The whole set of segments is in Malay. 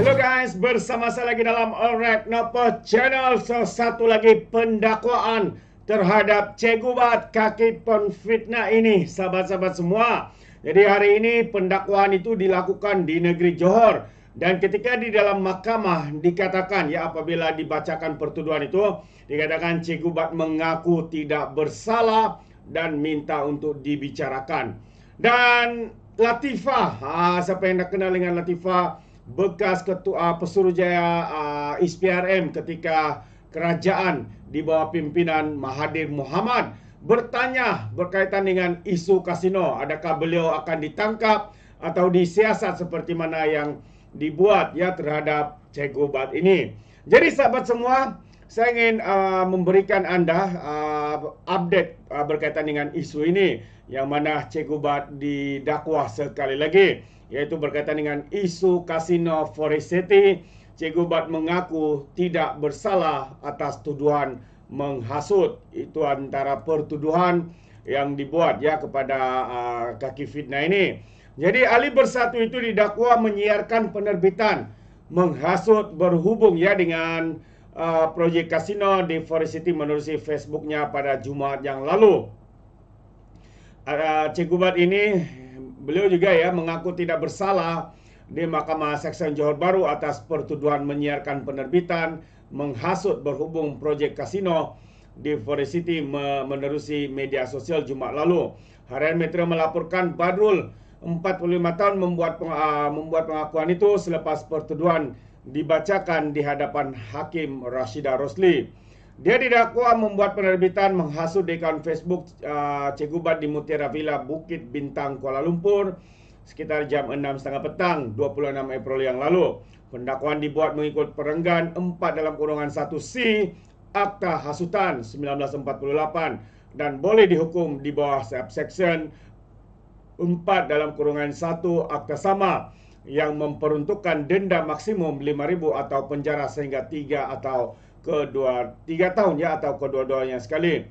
Hello guys, bersama saya lagi dalam All Rap Nopo Channel So, satu lagi pendakwaan terhadap Cikgu Bat Kaki Penfitnah ini Sahabat-sahabat semua Jadi hari ini pendakwaan itu dilakukan di negeri Johor Dan ketika di dalam mahkamah dikatakan Ya apabila dibacakan pertuduhan itu Dikatakan Cikgu Bat mengaku tidak bersalah Dan minta untuk dibicarakan Dan Latifah ha, Siapa yang dah kenal dengan Latifah bekas ketua uh, pesuruhjaya uh, ah, SPRM ketika kerajaan di bawah pimpinan Mahathir Mohamad bertanya berkaitan dengan isu kasino adakah beliau akan ditangkap atau disiasat seperti mana yang dibuat ya terhadap Cikgu Bat ini. Jadi sahabat semua, saya ingin uh, memberikan anda uh, update uh, berkaitan dengan isu ini yang mana Cikgu Bat didakwa sekali lagi iaitu berkaitan dengan isu Casino Forest City. Cikgu Bat mengaku tidak bersalah atas tuduhan menghasut. Itu antara pertuduhan yang dibuat ya kepada uh, kaki fitnah ini. Jadi ahli bersatu itu didakwa menyiarkan penerbitan menghasut berhubung ya dengan Eh, proyek kasino di Forest City menerusi Facebooknya pada Jumat yang lalu. Uh, Cik Gubat ini beliau juga ya mengaku tidak bersalah di Mahkamah Seksyen Johor Baru atas pertuduhan menyiarkan penerbitan menghasut berhubung proyek kasino di Forest City menerusi media sosial Jumat lalu. Harian Metro melaporkan Badrul 45 tahun eh, membuat pengakuan itu selepas pertuduhan dibacakan di hadapan Hakim Rashida Rosli. Dia didakwa membuat penerbitan menghasut di akaun Facebook uh, Cikgu Bat di Mutiara Villa Bukit Bintang Kuala Lumpur sekitar jam 6.30 petang 26 April yang lalu. Pendakwaan dibuat mengikut perenggan 4 dalam kurungan 1C Akta Hasutan 1948 dan boleh dihukum di bawah subsection 4 dalam kurungan 1 Akta Sama yang memperuntukkan denda maksimum 5000 atau penjara sehingga 3 atau ke 2 3 tahun ya atau kedua-duanya sekali.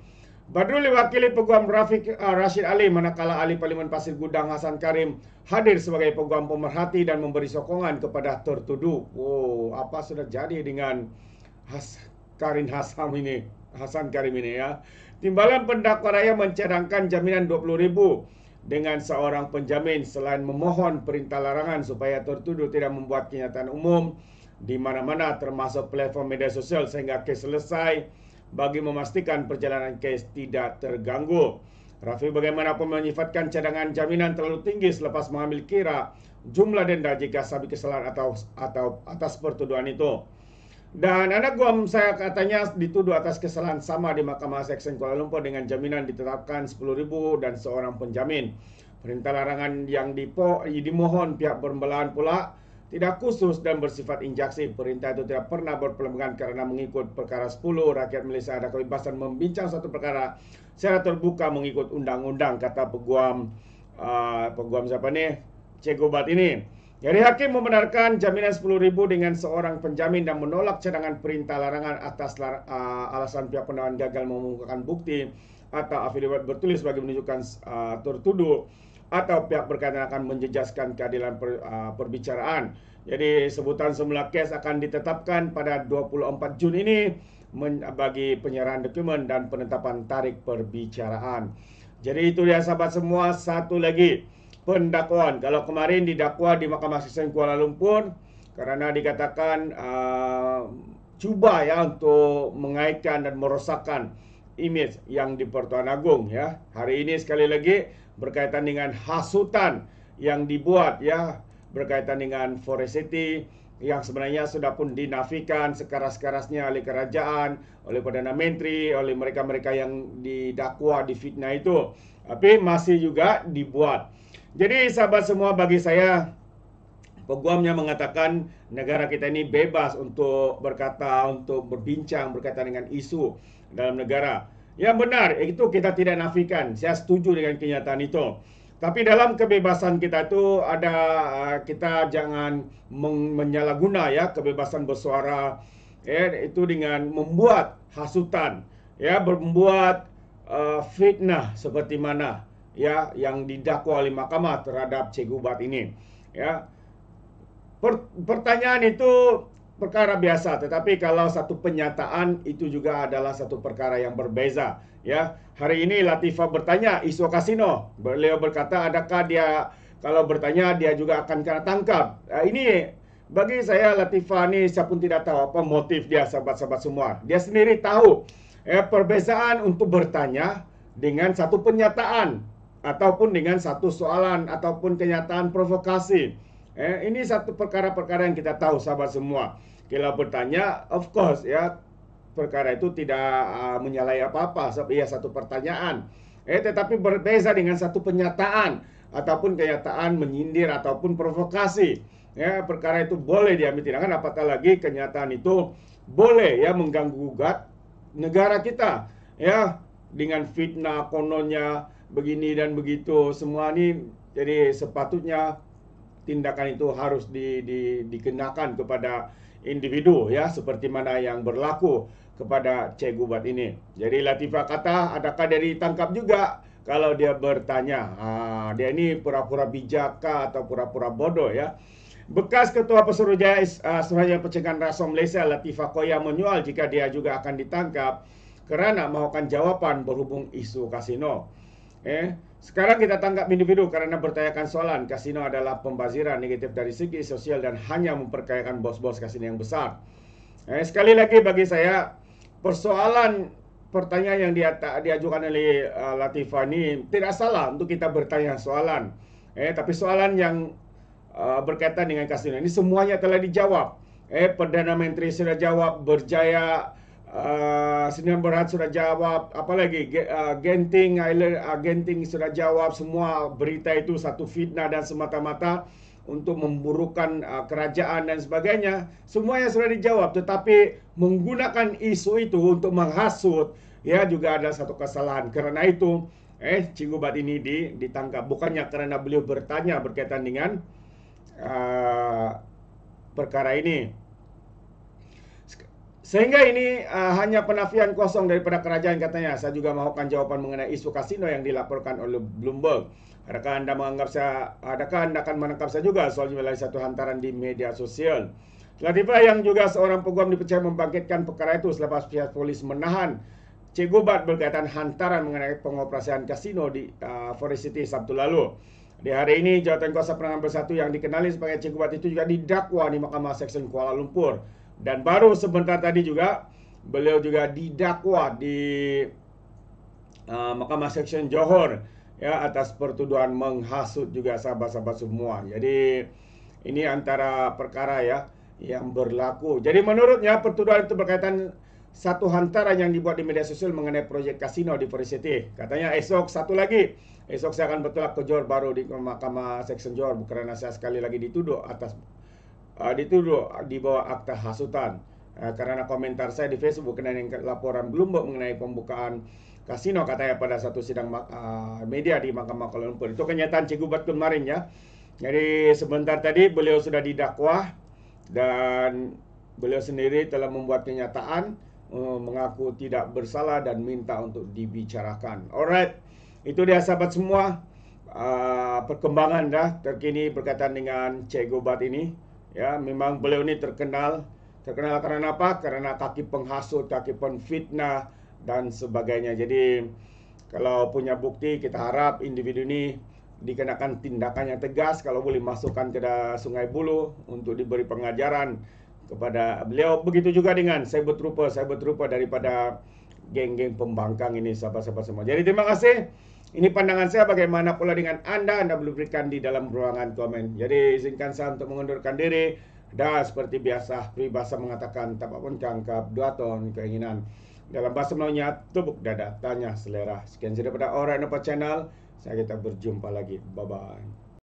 Badrul wakil Peguam Rafiq uh, Rashid Ali manakala ahli Parlimen Pasir Gudang Hasan Karim hadir sebagai peguam pemerhati dan memberi sokongan kepada tertuduh. Oh, apa sudah jadi dengan Has Karin Hasan ini? Hasan Karim ini ya. Timbalan pendakwa raya mencadangkan jaminan 20000 dengan seorang penjamin selain memohon perintah larangan supaya tertuduh tidak membuat kenyataan umum di mana-mana termasuk platform media sosial sehingga kes selesai bagi memastikan perjalanan kes tidak terganggu. Rafi bagaimanapun menyifatkan cadangan jaminan terlalu tinggi selepas mengambil kira jumlah denda jika sabi kesalahan atau atau atas pertuduhan itu. Dan anak Guam saya katanya dituduh atas kesalahan sama di Mahkamah Seksyen Kuala Lumpur dengan jaminan ditetapkan RM10,000 dan seorang penjamin. Perintah larangan yang dipo, dimohon pihak pembelaan pula tidak khusus dan bersifat injaksi. Perintah itu tidak pernah berpelembagaan kerana mengikut perkara 10. Rakyat Malaysia ada kebebasan membincang satu perkara secara terbuka mengikut undang-undang, kata peguam, uh, peguam siapa nih? Cegobat ini. ini. Jadi hakim membenarkan jaminan RM10,000 dengan seorang penjamin dan menolak cadangan perintah larangan atas lar- uh, alasan pihak penawan gagal mengumumkan bukti atau afiliat bertulis bagi menunjukkan uh, tertuduh atau pihak berkaitan akan menjejaskan keadilan per, uh, perbicaraan. Jadi sebutan semula kes akan ditetapkan pada 24 Jun ini bagi penyerahan dokumen dan penetapan tarik perbicaraan. Jadi itu dia sahabat semua satu lagi pendakwaan. Kalau kemarin didakwa di Mahkamah Sistem Kuala Lumpur kerana dikatakan uh, cuba ya untuk mengaitkan dan merosakkan imej yang di Pertuan Agong ya. Hari ini sekali lagi berkaitan dengan hasutan yang dibuat ya berkaitan dengan Forest City yang sebenarnya sudah pun dinafikan sekeras-kerasnya oleh kerajaan, oleh Perdana Menteri, oleh mereka-mereka yang didakwa, di fitnah itu. Tapi masih juga dibuat. Jadi sahabat semua bagi saya peguamnya mengatakan negara kita ini bebas untuk berkata untuk berbincang berkaitan dengan isu dalam negara. Yang benar itu kita tidak nafikan. Saya setuju dengan kenyataan itu. Tapi dalam kebebasan kita itu ada eh, kita jangan menyalahguna ya kebebasan bersuara ya itu dengan membuat hasutan ya membuat uh, eh, fitnah seperti mana ya yang didakwa oleh mahkamah terhadap Cikgu Bat ini. Ya. pertanyaan itu perkara biasa tetapi kalau satu penyataan itu juga adalah satu perkara yang berbeza ya hari ini Latifa bertanya isu Kasino beliau berkata adakah dia kalau bertanya dia juga akan kena tangkap nah, ya, ini bagi saya Latifa ni saya pun tidak tahu apa motif dia sahabat-sahabat semua dia sendiri tahu ya perbezaan untuk bertanya dengan satu penyataan ataupun dengan satu soalan ataupun kenyataan provokasi. Eh, ini satu perkara-perkara yang kita tahu sahabat semua. Kalau bertanya, of course ya perkara itu tidak uh, menyalahi apa-apa. Ya satu pertanyaan. Eh, tetapi berbeza dengan satu pernyataan ataupun kenyataan menyindir ataupun provokasi. Ya, perkara itu boleh diambil tindakan apatah lagi kenyataan itu boleh ya mengganggu gugat negara kita. Ya, dengan fitnah kononnya begini dan begitu semua ni jadi sepatutnya tindakan itu harus di, di, dikenakan kepada individu ya seperti mana yang berlaku kepada cikgu Bat ini. Jadi Latifah kata adakah dia ditangkap juga kalau dia bertanya. Ha, dia ini pura-pura bijak kah atau pura-pura bodoh ya. Bekas Ketua Pesuruhjaya uh, Suraya Pencegahan Rasuah Malaysia Latifah Koya menyual jika dia juga akan ditangkap kerana mahukan jawapan berhubung isu kasino. Eh, sekarang kita tangkap individu kerana bertanyakan soalan kasino adalah pembaziran negatif dari segi sosial dan hanya memperkayakan bos-bos kasino yang besar. Eh, sekali lagi bagi saya persoalan pertanyaan yang dia, diajukan oleh uh, Latifah ini tidak salah untuk kita bertanya soalan. Eh, tapi soalan yang uh, berkaitan dengan kasino ini semuanya telah dijawab. Eh, Perdana Menteri sudah jawab berjaya Ah, Sdn Bhd sudah jawab apa lagi ah, Genting Island ah, Genting sudah jawab semua berita itu satu fitnah dan semata-mata untuk memburukkan uh, kerajaan dan sebagainya semua yang sudah dijawab tetapi menggunakan isu itu untuk menghasut ya juga ada satu kesalahan karena itu eh Cikgu Bat ini di, ditangkap bukannya karena beliau bertanya berkaitan dengan uh, perkara ini Sehingga ini uh, hanya penafian kosong daripada kerajaan katanya. Saya juga mahukan jawaban mengenai isu kasino yang dilaporkan oleh Bloomberg. Adakah Anda menganggap saya, adakah Anda akan menangkap saya juga soal melalui satu hantaran di media sosial? Latifah yang juga seorang peguam dipercaya membangkitkan perkara itu selepas pihak polis menahan Cik berkaitan hantaran mengenai pengoperasian kasino di uh, Forest City Sabtu lalu. Di hari ini, Jawatan Kuasa Perangan Bersatu yang dikenali sebagai Cik itu juga didakwa di Mahkamah Seksyen Kuala Lumpur dan baru sebentar tadi juga beliau juga didakwa di uh, Mahkamah Section Johor ya atas pertuduhan menghasut juga sahabat-sahabat semua. Jadi ini antara perkara ya yang berlaku. Jadi menurutnya pertuduhan itu berkaitan satu hantaran yang dibuat di media sosial mengenai proyek kasino di Varsity. Katanya esok satu lagi. Esok saya akan bertolak ke Johor baru di Mahkamah Section Johor karena saya sekali lagi dituduh atas uh, ah, dituduh ah, di bawah akta hasutan. Uh, ah, karena komentar saya di Facebook kena yang laporan belum Bloomberg mengenai pembukaan kasino katanya pada satu sidang uh, media di Mahkamah Kuala Lumpur. Itu kenyataan Cik Gubat kemarin ya. Jadi sebentar tadi beliau sudah didakwa dan beliau sendiri telah membuat kenyataan uh, mengaku tidak bersalah dan minta untuk dibicarakan. Alright, itu dia sahabat semua uh, perkembangan dah terkini berkaitan dengan Cik ini ya memang beliau ini terkenal terkenal kerana apa kerana kaki penghasut kaki penfitnah dan sebagainya jadi kalau punya bukti kita harap individu ini dikenakan tindakan yang tegas kalau boleh masukkan ke Sungai Bulu untuk diberi pengajaran kepada beliau begitu juga dengan saya betrupa saya betrupa daripada geng-geng pembangkang ini siapa-siapa semua. Jadi terima kasih. Ini pandangan saya bagaimana pula dengan anda Anda boleh berikan di dalam ruangan komen Jadi izinkan saya untuk mengundurkan diri dah seperti biasa Peribahasa mengatakan tak apapun cangkap Dua tahun keinginan Dalam bahasa melawannya tubuk dada Tanya selera Sekian saja pada orang dapat channel Saya kita berjumpa lagi Bye bye